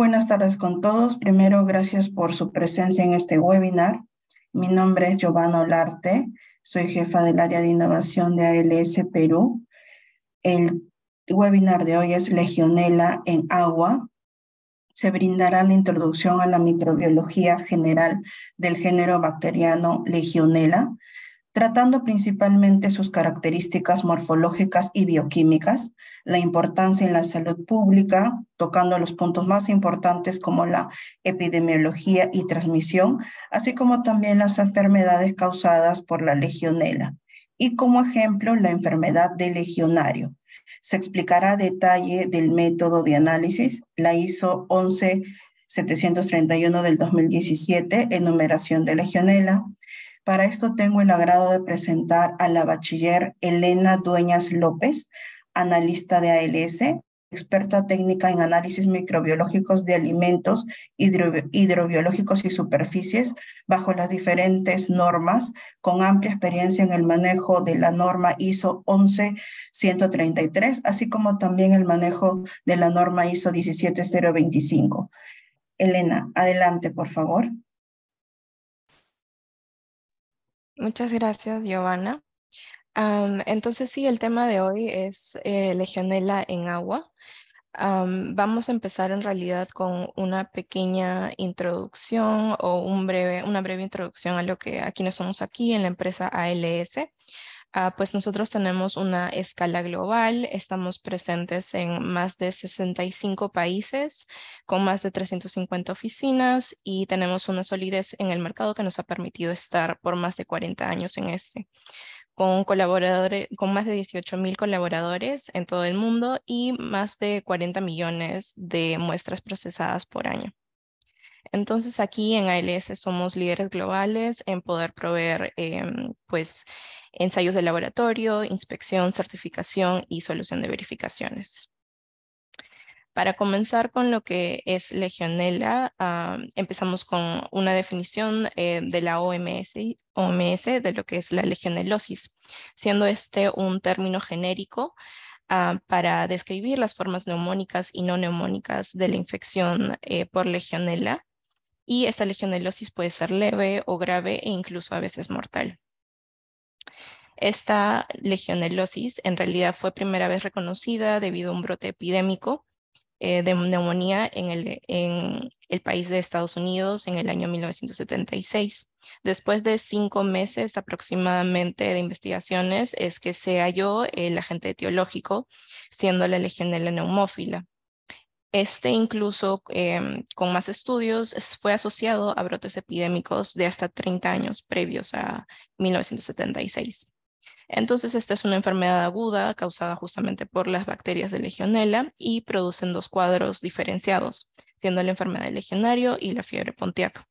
Buenas tardes con todos. Primero, gracias por su presencia en este webinar. Mi nombre es Giovanna Olarte. Soy jefa del área de innovación de ALS Perú. El webinar de hoy es Legionela en agua. Se brindará la introducción a la microbiología general del género bacteriano Legionela tratando principalmente sus características morfológicas y bioquímicas, la importancia en la salud pública, tocando los puntos más importantes como la epidemiología y transmisión, así como también las enfermedades causadas por la legionela y como ejemplo la enfermedad de legionario. Se explicará detalle del método de análisis, la ISO 11731 del 2017, enumeración de legionela, para esto tengo el agrado de presentar a la bachiller Elena Dueñas López, analista de ALS, experta técnica en análisis microbiológicos de alimentos hidrobiológicos y superficies bajo las diferentes normas, con amplia experiencia en el manejo de la norma ISO 11133, así como también el manejo de la norma ISO 17025. Elena, adelante, por favor. Muchas gracias, Giovanna. entonces, sí, el tema de hoy es eh, legionela en agua. vamos a empezar en realidad con una pequeña introducción o un breve, una breve introducción a lo que a quienes somos aquí en la empresa ALS. Ah, pues nosotros tenemos una escala global, estamos presentes en más de 65 países con más de 350 oficinas y tenemos una solidez en el mercado que nos ha permitido estar por más de 40 años en este. Con, colaboradores, con más de 18 mil colaboradores en todo el mundo y más de 40 millones de muestras procesadas por año. Entonces aquí en ALS somos líderes globales en poder proveer em, pues, ensayos de laboratorio, inspección, certificación y solución de verificaciones. Para comenzar con lo que es legionela, ah, empezamos con una definición eh, de la OMS, OMS de lo que es la legionelosis, siendo este un término genérico ah, para describir las formas neumónicas y no neumónicas de la infección eh, por legionela y esta legionelosis puede ser leve o grave e incluso a veces mortal. Esta legionelosis en realidad fue primera vez reconocida debido a un brote epidémico eh, de neumonía en el, en el país de Estados Unidos en el año 1976. Después de cinco meses aproximadamente de investigaciones es que se halló el agente etiológico siendo la legionela neumófila. Este incluso em, con más estudios fue asociado a brotes epidémicos de hasta 30 años previos a 1976. Entonces, esta es una enfermedad aguda causada justamente por las bacterias de legionela y producen dos cuadros diferenciados, siendo la enfermedad de legionario y la fiebre Pontiac.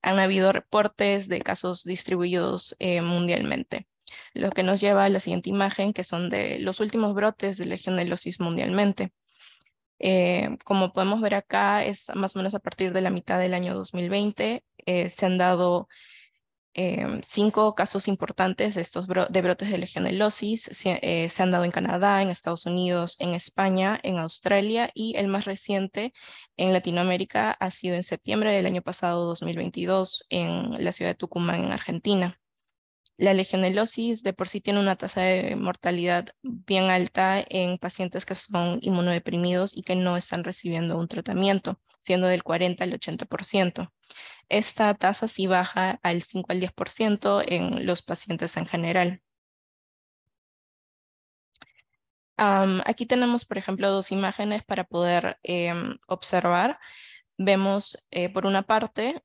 Han habido reportes de casos distribuidos eh, mundialmente, lo que nos lleva a la siguiente imagen, que son de los últimos brotes de legionelosis mundialmente. Eh, como podemos ver acá, es más o menos a partir de la mitad del año 2020. Eh, se han dado eh, cinco casos importantes de, estos brotes de legionelosis. se han dado en Canadá, en Estados Unidos, en España, en Australia y el más reciente en Latinoamérica ha sido en septiembre del año pasado, 2022, en la ciudad de Tucumán, en Argentina. La legionelosis de por sí tiene una tasa de mortalidad bien alta en pacientes que son inmunodeprimidos y que no están recibiendo un tratamiento, siendo del 40 al 80%. Esta tasa sí baja al 5 al 10% en los pacientes en general. aquí tenemos, por ejemplo, dos imágenes para poder em, observar. Vemos, eh, por una parte,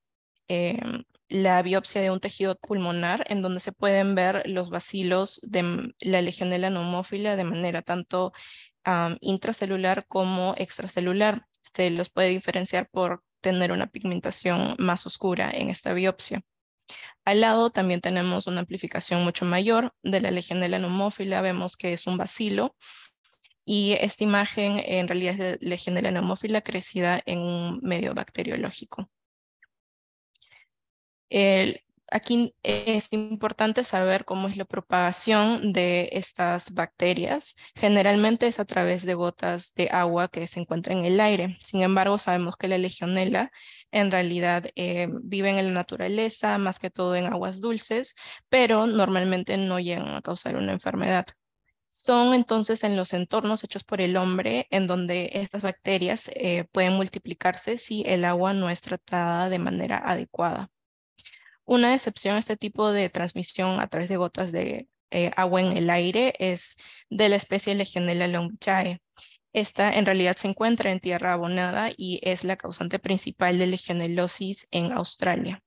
em, la biopsia de un tejido pulmonar en donde se pueden ver los bacilos de la Legionella neumófila de manera tanto intracelular como extracelular. Se los puede diferenciar por tener una pigmentación más oscura en esta biopsia. Al lado también tenemos una amplificación mucho mayor de la Legionella neumófila, vemos que es un bacilo y esta imagen en realidad es de la neumófila crecida en un medio bacteriológico aquí es importante saber cómo es la propagación de estas bacterias. Generalmente es a través de gotas de agua que se encuentran en el aire. Sin embargo, sabemos que la legionela en realidad eh, vive en la naturaleza, más que todo en aguas dulces, pero normalmente no llegan a causar una enfermedad. Son entonces en los entornos hechos por el hombre en donde estas bacterias eh, pueden multiplicarse si el agua no es tratada de manera adecuada. Una excepción a este tipo de transmisión a través de gotas de eh, agua en el aire es de la especie Legionella longchae. Esta en realidad se encuentra en tierra abonada y es la causante principal de legionelosis en Australia.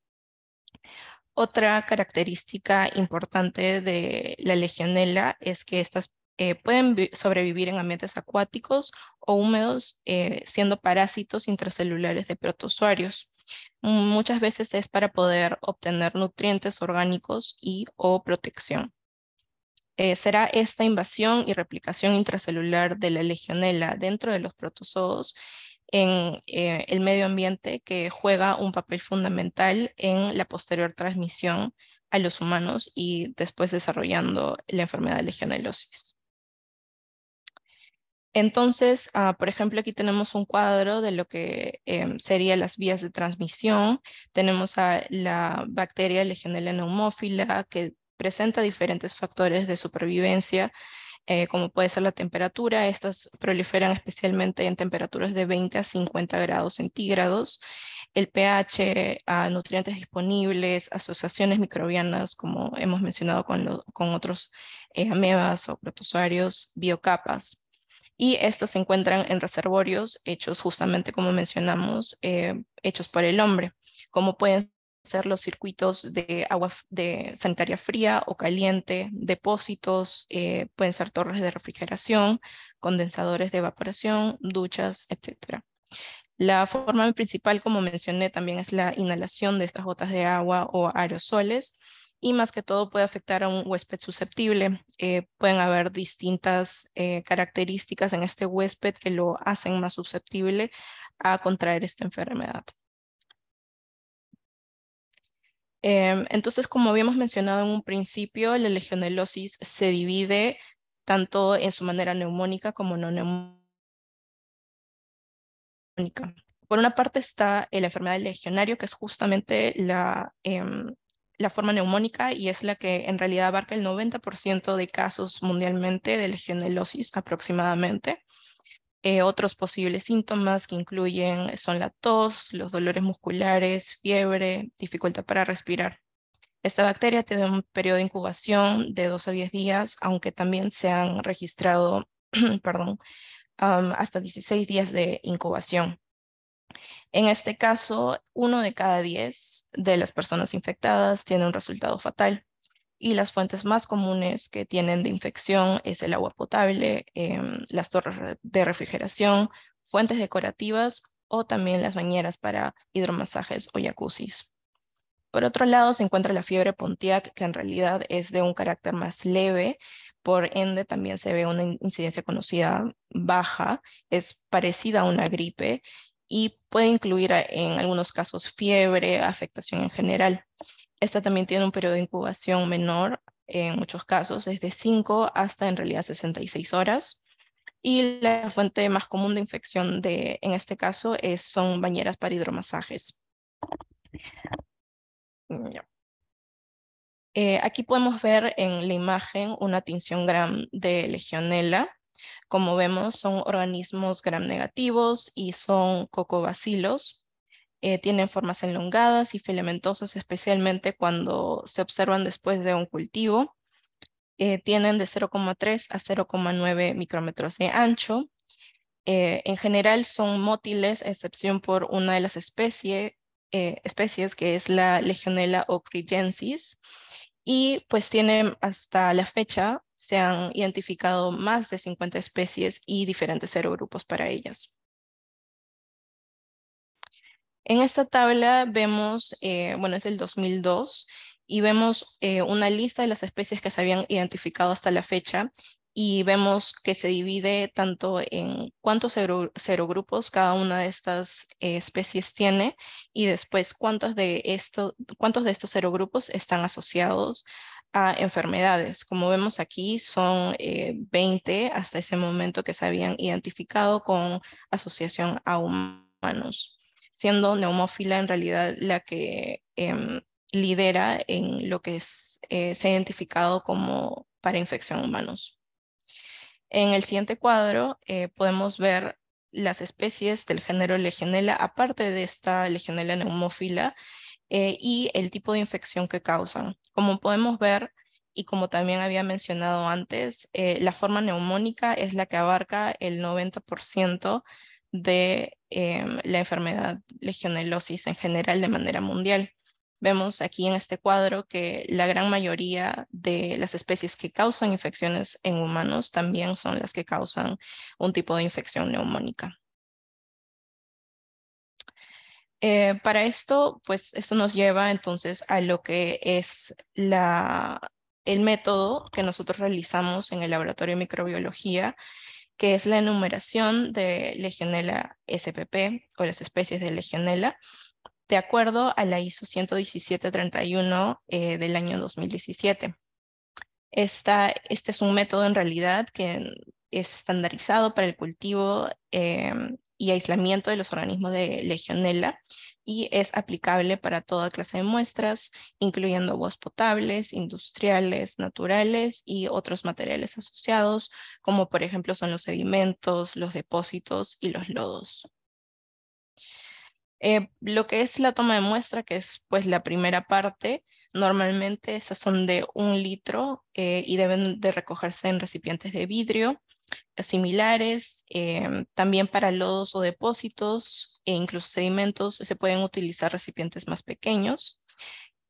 Otra característica importante de la legionella es que estas eh, pueden sobrevivir en ambientes acuáticos o húmedos, eh, siendo parásitos intracelulares de protozoarios. Muchas veces es para poder obtener nutrientes orgánicos y o protección. Eh, será esta invasión y replicación intracelular de la legionela dentro de los protozoos en eh, el medio ambiente que juega un papel fundamental en la posterior transmisión a los humanos y después desarrollando la enfermedad de legionelosis. Entonces, ah, por ejemplo, aquí tenemos un cuadro de lo que em, serían las vías de transmisión. Tenemos a la bacteria Legionella neumófila que presenta diferentes factores de supervivencia, eh, como puede ser la temperatura. Estas proliferan especialmente en temperaturas de 20 a 50 grados centígrados el pH, ah, nutrientes disponibles, asociaciones microbianas, como hemos mencionado con, otros eh, amebas o protozoarios, biocapas y estos se encuentran en reservorios hechos justamente como mencionamos, eh, hechos por el hombre, como pueden ser los circuitos de agua de sanitaria fría o caliente, depósitos, eh, pueden ser torres de refrigeración, condensadores de evaporación, duchas, etc. La forma principal, como mencioné, también es la inhalación de estas gotas de agua o aerosoles y más que todo puede afectar a un huésped susceptible. Eh, pueden haber distintas eh, características en este huésped que lo hacen más susceptible a contraer esta enfermedad. Em, entonces, como habíamos mencionado en un principio, la legionelosis se divide tanto en su manera neumónica como no neumónica. Por una parte está la enfermedad del legionario, que es justamente la em, la forma neumónica y es la que en realidad abarca el 90% de casos mundialmente de legionelosis aproximadamente. Eh, otros posibles síntomas que incluyen son la tos, los dolores musculares, fiebre, dificultad para respirar. Esta bacteria tiene un periodo de incubación de 2 a 10 días, aunque también se han registrado perdón, hasta 16 días de incubación. En este caso, uno de cada diez de las personas infectadas tiene un resultado fatal y las fuentes más comunes que tienen de infección es el agua potable, em, las torres de refrigeración, fuentes decorativas o también las bañeras para hidromasajes o jacuzzis. Por otro lado, se encuentra la fiebre Pontiac, que en realidad es de un carácter más leve, por ende también se ve una incidencia conocida baja, es parecida a una gripe y puede incluir en algunos casos fiebre, afectación en general. Esta también tiene un periodo de incubación menor, en muchos casos es de 5 hasta en realidad 66 horas. Y la fuente más común de infección de, en este caso es, son bañeras para hidromasajes. Mm, eh, aquí podemos ver en la imagen una tinción gram de legionela como vemos, son organismos gram negativos y son cocobacilos. Eh, tienen formas elongadas y filamentosas, especialmente cuando se observan después de un cultivo. Eh, tienen de 0,3 a 0,9 micrómetros de ancho. Eh, en general son mótiles, a excepción por una de las especies, que es la Legionella ocrigensis. Y pues tienen hasta la fecha se han identificado más de 50 especies y diferentes serogrupos para ellas. En esta tabla vemos, eh, bueno, es del 2002, y vemos eh, una lista de las especies que se habían identificado hasta la fecha y vemos que se divide tanto en cuántos serogrupos cada una de estas eh, especies tiene y después cuántos de, cuántos de estos serogrupos están asociados a enfermedades. Como vemos aquí, son 20 eh, hasta ese momento que se habían identificado con asociación a humanos, siendo neumófila en realidad la que em, lidera en lo que eh, se ha identificado como para infección humanos. En el siguiente cuadro eh, podemos ver las especies del género legionela. aparte de esta legionela neumófila, eh, y el tipo de infección que causan. Como podemos ver, y como también había mencionado antes, eh, la forma neumónica es la que abarca el 90% de em, la enfermedad legionelosis en general de manera mundial. Vemos aquí en este cuadro que la gran mayoría de las especies que causan infecciones en humanos también son las que causan un tipo de infección neumónica. Eh, para esto, pues esto nos lleva entonces a lo que es el método que nosotros realizamos en el laboratorio de microbiología, que es la enumeración de Legionella SPP o las especies de Legionella, de acuerdo a la ISO 11731 eh, del año 2017. Esta, este es un método en realidad que es estandarizado para el cultivo em, y aislamiento de los organismos de Legionella y es aplicable para toda clase de muestras, incluyendo aguas potables, industriales, naturales y otros materiales asociados, como por ejemplo son los sedimentos, los depósitos y los lodos. Eh, lo que es la toma de muestra, que es pues la primera parte, normalmente esas son de un litro eh, y deben de recogerse en recipientes de vidrio similares. Em, también para lodos o depósitos e incluso sedimentos se pueden utilizar recipientes más pequeños.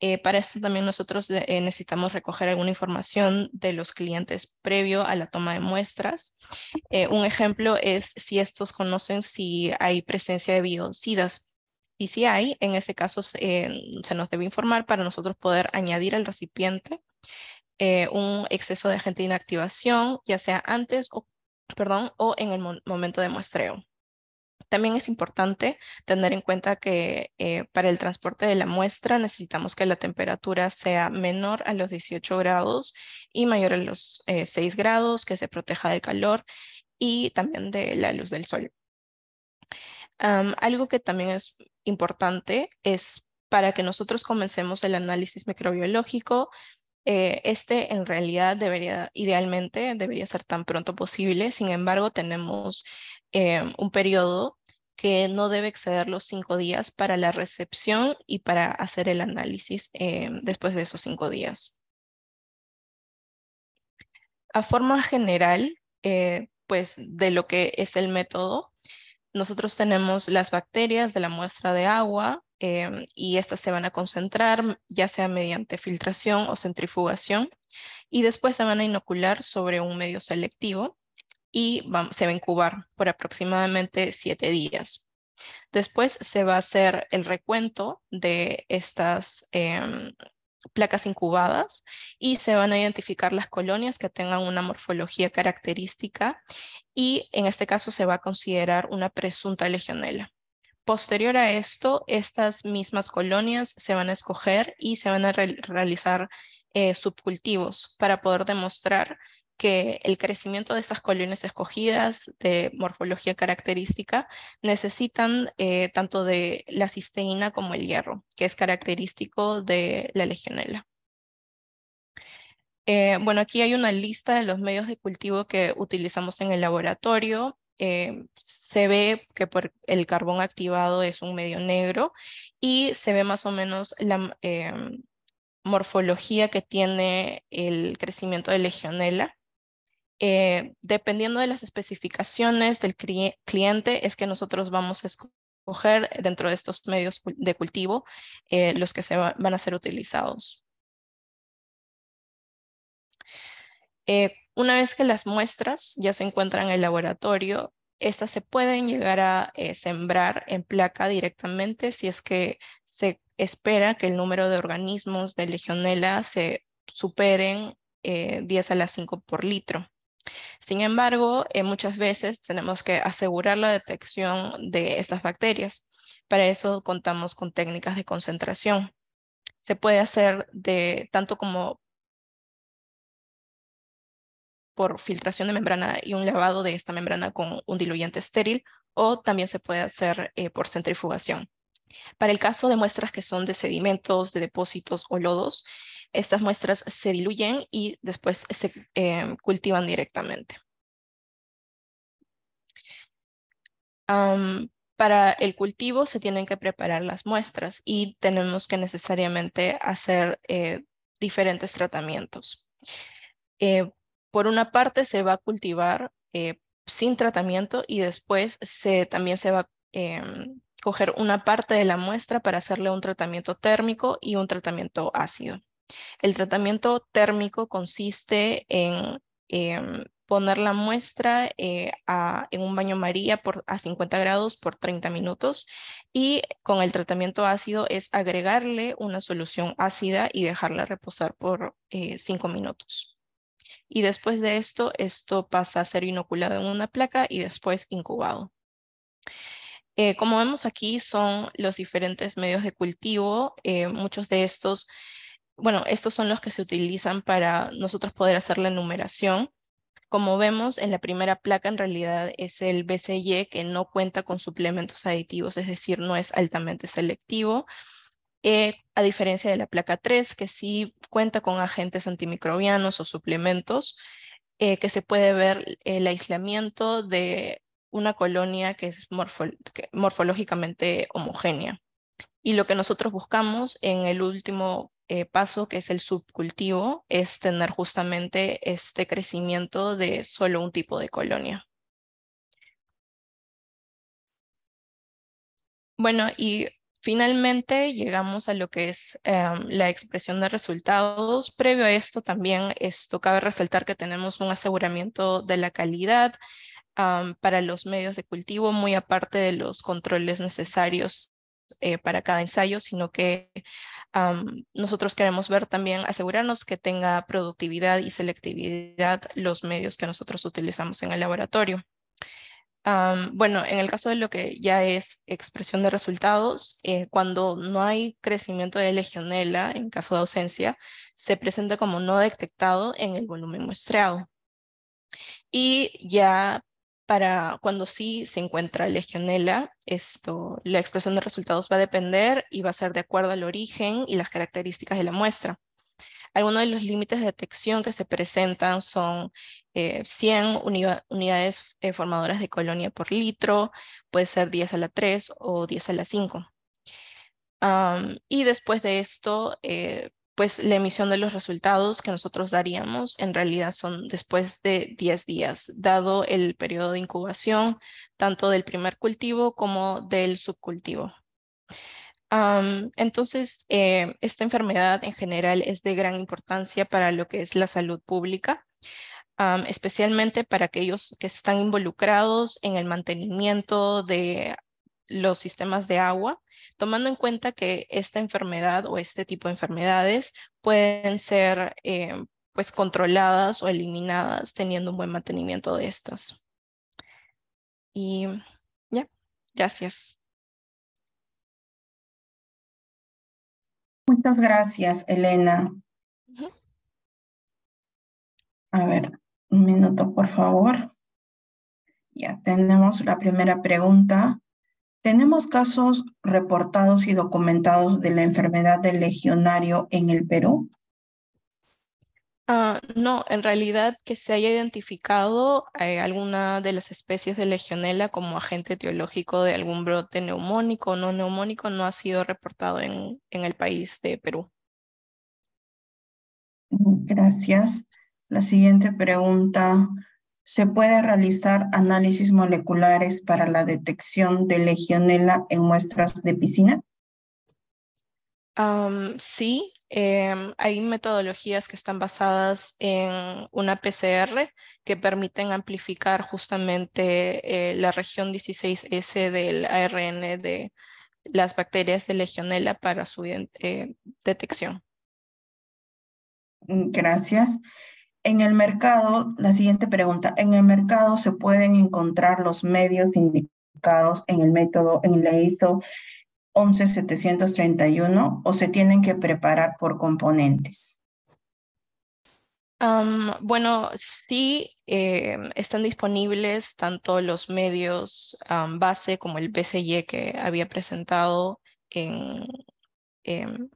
Eh, para esto también nosotros eh, necesitamos recoger alguna información de los clientes previo a la toma de muestras. Eh, un ejemplo es si estos conocen si hay presencia de biocidas. Y si hay, en ese caso se nos debe informar para nosotros poder añadir al recipiente. Eh, un exceso de agente de inactivación, ya sea antes o, perdón, o en el momento de muestreo. También es importante tener en cuenta que eh, para el transporte de la muestra necesitamos que la temperatura sea menor a los 18 grados y mayor a los 6 eh, grados, que se proteja del calor y también de la luz del sol. algo que también es importante es para que nosotros comencemos el análisis microbiológico, eh, este en realidad debería, idealmente, debería ser tan pronto posible. Sin embargo, tenemos em, un periodo que no debe exceder los cinco días para la recepción y para hacer el análisis em, después de esos cinco días. A forma general, eh, pues de lo que es el método, nosotros tenemos las bacterias de la muestra de agua, Em, y estas se van a concentrar ya sea mediante filtración o centrifugación y después se van a inocular sobre un medio selectivo y se va a incubar por aproximadamente siete días. Después se va a hacer el recuento de estas em, placas incubadas y se van a identificar las colonias que tengan una morfología característica y en este caso se va a considerar una presunta legionela. Posterior a esto, estas mismas colonias se van a escoger y se van a realizar eh, subcultivos para poder demostrar que el crecimiento de estas colonias escogidas de morfología característica necesitan eh, tanto de la cisteína como el hierro, que es característico de la legionela. Eh, bueno, aquí hay una lista de los medios de cultivo que utilizamos en el laboratorio. Eh, se ve que por el carbón activado es un medio negro y se ve más o menos la eh, morfología que tiene el crecimiento de legionela. Eh, dependiendo de las especificaciones del cliente es que nosotros vamos a escoger dentro de estos medios de cultivo los que se van a ser utilizados. Una vez que las muestras ya se encuentran en el laboratorio, estas se pueden llegar a eh, sembrar en placa directamente si es que se espera que el número de organismos de legionela se superen 10 eh, a las 5 por litro. Sin embargo, eh, muchas veces tenemos que asegurar la detección de estas bacterias. Para eso contamos con técnicas de concentración. Se puede hacer de tanto como por filtración de membrana y un lavado de esta membrana con un diluyente estéril o también se puede hacer eh, por centrifugación. Para el caso de muestras que son de sedimentos, de depósitos o lodos, estas muestras se diluyen y después se eh, cultivan directamente. para el cultivo se tienen que preparar las muestras y tenemos que necesariamente hacer eh, diferentes tratamientos por una parte se va a cultivar eh, sin tratamiento y después también se va a em, coger una parte de la muestra para hacerle un tratamiento térmico y un tratamiento ácido. El tratamiento térmico consiste en em, poner la muestra eh, en un baño maría a 50 grados por 30 minutos y con el tratamiento ácido es agregarle una solución ácida y dejarla reposar por 5 eh, minutos y después de esto, esto pasa a ser inoculado en una placa y después incubado. Eh, como vemos aquí son los diferentes medios de cultivo, eh, muchos de estos, bueno, estos son los que se utilizan para nosotros poder hacer la enumeración. Como vemos en la primera placa en realidad es el BCE que no cuenta con suplementos aditivos, es decir, no es altamente selectivo. Eh, a diferencia de la placa 3, que sí cuenta con agentes antimicrobianos o suplementos, eh, que se puede ver el aislamiento de una colonia que es morfológicamente homogénea. Y lo que nosotros buscamos en el último eh, paso, que es el subcultivo, es tener justamente este crecimiento de solo un tipo de colonia. Bueno, y Finalmente, llegamos a lo que es em, la expresión de resultados. Previo a esto, también esto cabe resaltar que tenemos un aseguramiento de la calidad para los medios de cultivo, muy aparte de los controles necesarios eh, para cada ensayo, sino que nosotros queremos ver también, asegurarnos que tenga productividad y selectividad los medios que nosotros utilizamos en el laboratorio bueno, en el caso de lo que ya es expresión de resultados, eh, cuando no hay crecimiento de legionela en caso de ausencia, se presenta como no detectado en el volumen muestreado. Y ya para cuando sí se encuentra legionela, esto, la expresión de resultados va a depender y va a ser de acuerdo al origen y las características de la muestra. Algunos de los límites de detección que se presentan son 100 eh, unidades eh, formadoras de colonia por litro, puede ser 10 a la 3 o 10 a la 5. y después de esto, eh, pues la emisión de los resultados que nosotros daríamos en realidad son después de 10 días, dado el periodo de incubación tanto del primer cultivo como del subcultivo. entonces, esta enfermedad en general es de gran importancia para lo que es la salud pública especialmente para aquellos que están involucrados en el mantenimiento de los sistemas de agua, tomando en cuenta que esta enfermedad o este tipo de enfermedades pueden ser eh, pues controladas o eliminadas teniendo un buen mantenimiento de estas. Y ya, gracias. Muchas gracias, Elena. A ver, un minuto, por favor. Ya tenemos la primera pregunta. ¿Tenemos casos reportados y documentados de la enfermedad del legionario en el Perú? Ah, no, en realidad que se haya identificado eh, alguna de las especies de legionella como agente etiológico de algún brote neumónico o no neumónico no ha sido reportado en, en el país de Perú. Gracias. La siguiente pregunta, ¿se puede realizar análisis moleculares para la detección de legionela en muestras de piscina? sí, em, hay metodologías que están basadas en una PCR que permiten amplificar justamente eh, la región 16S del ARN de las bacterias de legionela para su eh, detección. Gracias. En el mercado, la siguiente pregunta, en el mercado se pueden encontrar los medios indicados en el método, en la 11731 o se tienen que preparar por componentes? bueno, sí, em, están disponibles tanto los medios base como el PCI e que había presentado en, en, em,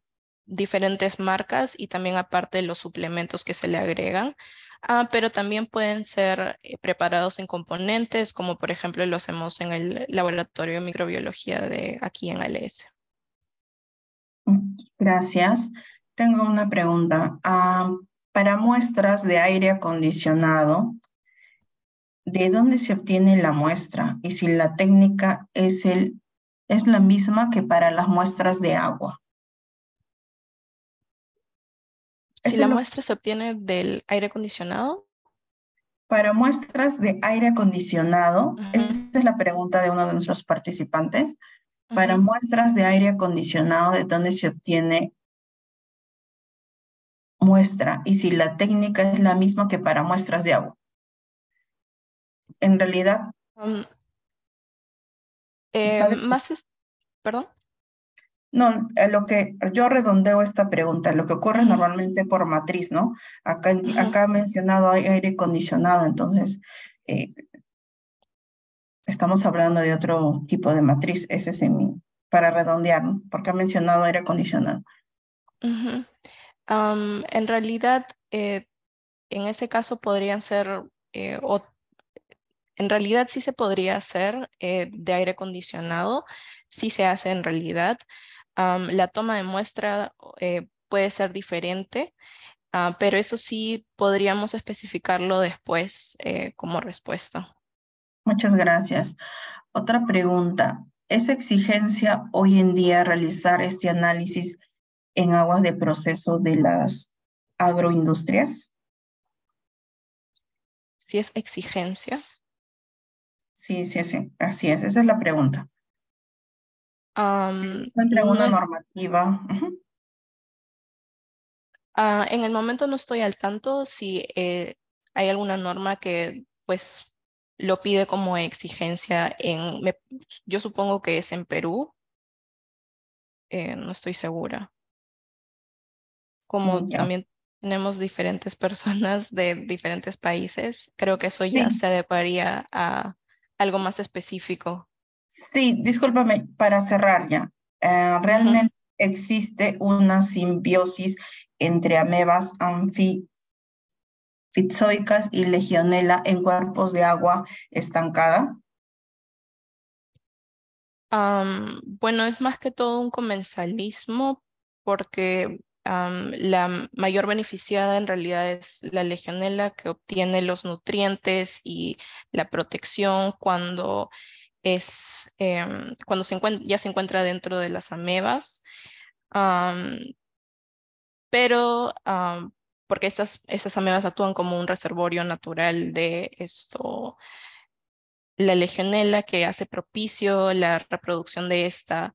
diferentes marcas y también aparte de los suplementos que se le agregan. Ah, pero también pueden ser eh, preparados en componentes, como por ejemplo lo hacemos en el laboratorio de microbiología de aquí en ALS. Mm, gracias. Tengo una pregunta. Ah, para muestras de aire acondicionado, ¿de dónde se obtiene la muestra? Y si la técnica es, el, es la misma que para las muestras de agua. Si la muestra se obtiene del aire acondicionado. Para muestras de aire acondicionado, esta es la pregunta de uno de nuestros participantes. Para muestras de aire acondicionado, ¿de dónde se obtiene muestra? Y si la técnica es la misma que para muestras de agua. En realidad. Um, em, más perdón. No, eh, lo que yo redondeo esta pregunta, lo que ocurre normalmente por matriz, ¿no? Acá, ha mencionado aire acondicionado, entonces eh, estamos hablando de otro tipo de matriz, ese es mi, para redondear, porque ha mencionado aire acondicionado. en realidad, eh, en ese caso podrían ser, en realidad sí se podría hacer de aire acondicionado, sí se hace en realidad la toma de muestra eh, puede ser diferente, ah, pero eso sí podríamos especificarlo después eh, como respuesta. Muchas gracias. Otra pregunta. ¿Es exigencia hoy en día realizar este análisis en aguas de proceso de las agroindustrias? Si es exigencia. Sí, sí, sí, así es. Esa es la pregunta. Um, en una normativa. Ah, en el momento no estoy al tanto si eh, hay alguna norma que pues lo pide como exigencia en, yo supongo que es en Perú, eh, no estoy segura. Como mm, también tenemos diferentes personas de diferentes países, creo que eso ya se adecuaría a algo más específico Sí, discúlpame, para cerrar ya. Eh, realmente existe una simbiosis entre amebas anfizoicas y legionela en cuerpos de agua estancada. bueno, es más que todo un comensalismo porque la mayor beneficiada en realidad es la legionela que obtiene los nutrientes y la protección cuando es em, cuando ya se encuentra dentro de las amebas, pero porque estas, amebas actúan como un reservorio natural de esto, la legionela que hace propicio la reproducción de esta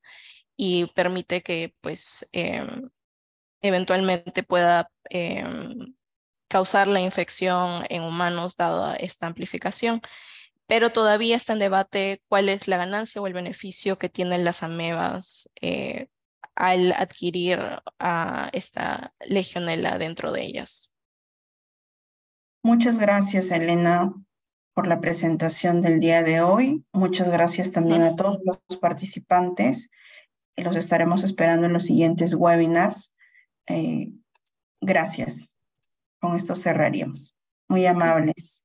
y permite que pues em, eventualmente pueda em, causar la infección en humanos dada esta amplificación pero todavía está en debate cuál es la ganancia o el beneficio que tienen las amebas eh, al adquirir a esta legionela dentro de ellas. Muchas gracias, Elena, por la presentación del día de hoy. Muchas gracias también a todos los participantes. Los estaremos esperando en los siguientes webinars. Eh, gracias. Con esto cerraríamos. Muy amables.